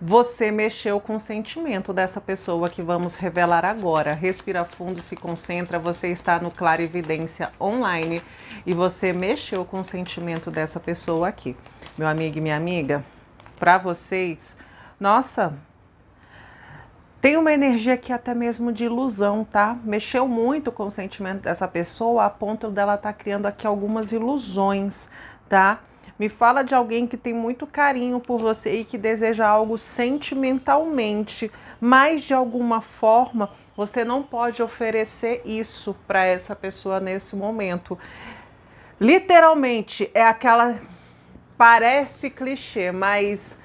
você mexeu com o sentimento dessa pessoa que vamos revelar agora. Respira fundo, se concentra, você está no Clarividência Online e você mexeu com o sentimento dessa pessoa aqui. Meu amigo e minha amiga, para vocês, nossa, tem uma energia aqui até mesmo de ilusão, tá? Mexeu muito com o sentimento dessa pessoa a ponto dela estar tá criando aqui algumas ilusões, tá? Me fala de alguém que tem muito carinho por você e que deseja algo sentimentalmente, mas de alguma forma você não pode oferecer isso para essa pessoa nesse momento. Literalmente é aquela parece clichê, mas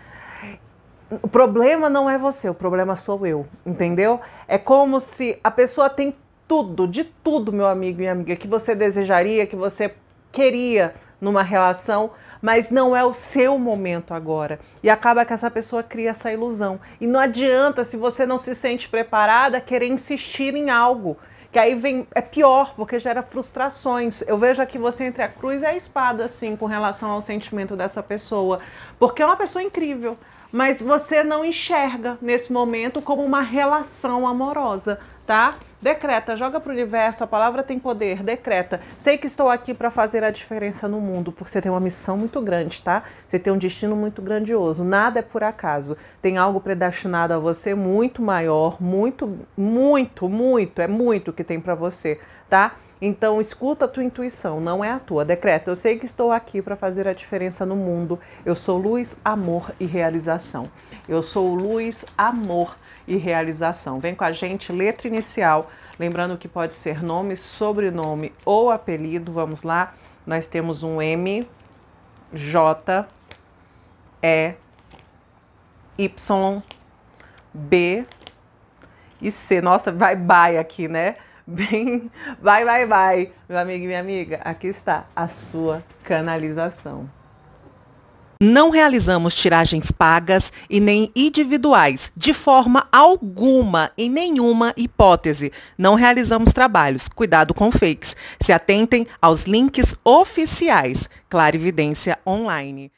o problema não é você, o problema sou eu, entendeu? É como se a pessoa tem tudo, de tudo, meu amigo e amiga, que você desejaria, que você queria numa relação, mas não é o seu momento agora. E acaba que essa pessoa cria essa ilusão. E não adianta, se você não se sente preparada, querer insistir em algo. Que aí vem, é pior, porque gera frustrações. Eu vejo aqui você entre a cruz e a espada, assim, com relação ao sentimento dessa pessoa. Porque é uma pessoa incrível, mas você não enxerga nesse momento como uma relação amorosa tá? Decreta, joga para o universo, a palavra tem poder, decreta. Sei que estou aqui para fazer a diferença no mundo, porque você tem uma missão muito grande, tá? Você tem um destino muito grandioso, nada é por acaso. Tem algo predestinado a você muito maior, muito, muito, muito, é muito que tem para você, tá? Então escuta a tua intuição, não é a tua. Decreta, eu sei que estou aqui para fazer a diferença no mundo. Eu sou luz, amor e realização. Eu sou luz, amor e realização. Vem com a gente, letra inicial. Lembrando que pode ser nome, sobrenome ou apelido. Vamos lá. Nós temos um M, J, E, Y, B e C. Nossa, vai bye aqui, né? Bem, vai, vai, vai, meu amigo e minha amiga. Aqui está a sua canalização. Não realizamos tiragens pagas e nem individuais, de forma alguma, em nenhuma hipótese. Não realizamos trabalhos. Cuidado com fakes. Se atentem aos links oficiais. Clarividência Online.